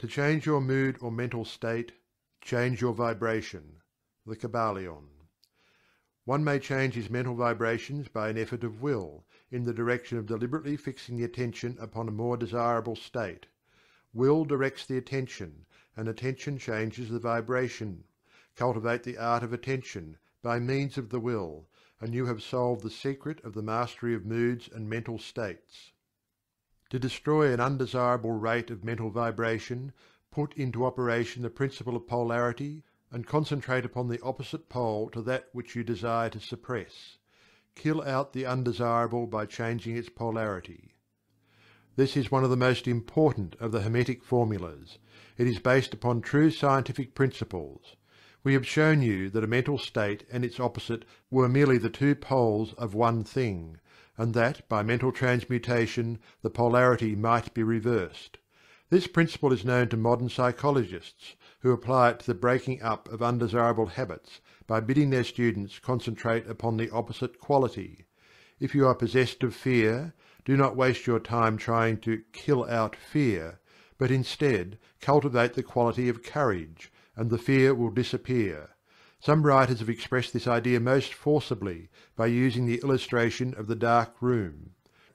To change your mood or mental state, change your vibration. The Kybalion. One may change his mental vibrations by an effort of Will, in the direction of deliberately fixing the attention upon a more desirable state. Will directs the attention, and attention changes the vibration. Cultivate the art of attention, by means of the Will, and you have solved the secret of the mastery of moods and mental states. To destroy an undesirable rate of mental vibration, put into operation the Principle of Polarity, and concentrate upon the opposite pole to that which you desire to suppress. Kill out the undesirable by changing its polarity. This is one of the most important of the Hermetic formulas. It is based upon true scientific principles. We have shown you that a mental state and its opposite were merely the two poles of one thing and that by mental transmutation the polarity might be reversed. This principle is known to modern psychologists, who apply it to the breaking up of undesirable habits by bidding their students concentrate upon the opposite quality. If you are possessed of fear, do not waste your time trying to "kill out" fear, but instead cultivate the quality of courage, and the fear will disappear. Some writers have expressed this idea most forcibly by using the illustration of the dark room.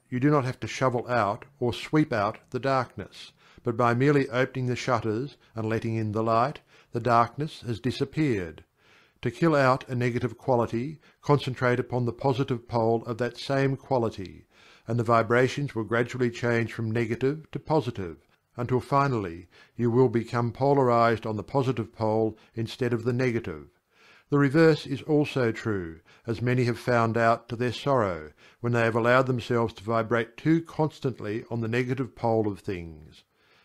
You do not have to shovel out or sweep out the darkness, but by merely opening the shutters and letting in the light, the darkness has disappeared. To kill out a negative quality, concentrate upon the positive pole of that same quality, and the vibrations will gradually change from negative to positive, until finally you will become polarized on the positive pole instead of the negative. The reverse is also true, as many have found out to their sorrow, when they have allowed themselves to vibrate too constantly on the negative pole of things.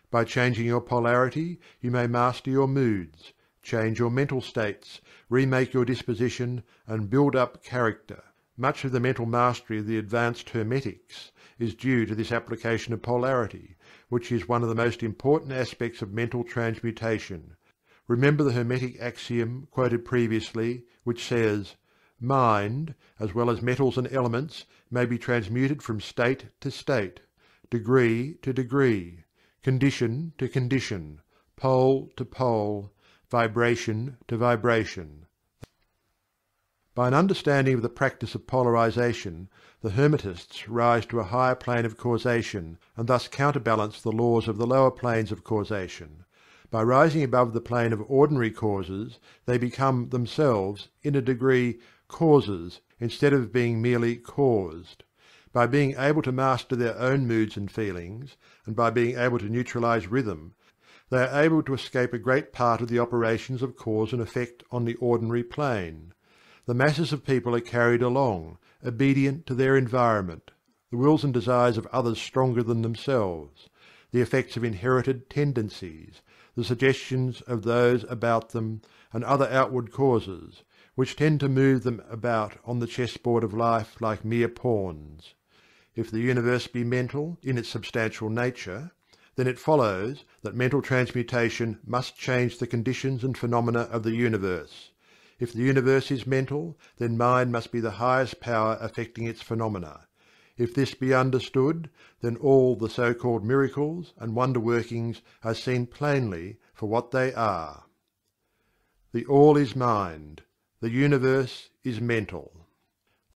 By changing your polarity, you may master your moods, change your mental states, remake your disposition, and build up character. Much of the mental mastery of the advanced Hermetics is due to this application of polarity, which is one of the most important aspects of mental transmutation. Remember the Hermetic axiom quoted previously, which says: "Mind, as well as metals and elements, may be transmuted from state to state, degree to degree, condition to condition, pole to pole, vibration to vibration." By an understanding of the practice of Polarization, the Hermetists rise to a higher plane of causation, and thus counterbalance the laws of the lower planes of causation. By rising above the plane of ordinary causes, they become themselves, in a degree, causes, instead of being merely caused. By being able to master their own moods and feelings, and by being able to neutralize rhythm, they are able to escape a great part of the operations of cause and effect on the ordinary plane. The masses of people are carried along, obedient to their environment, the wills and desires of others stronger than themselves, the effects of inherited tendencies, the suggestions of those about them, and other outward causes, which tend to move them about on the chessboard of life like mere pawns. If the Universe be Mental in its substantial nature, then it follows that mental transmutation must change the conditions and phenomena of the Universe. If the Universe is Mental, then Mind must be the highest power affecting its phenomena. If this be understood, then all the so called miracles and wonder workings are seen plainly for what they are. THE ALL is Mind. The Universe is Mental.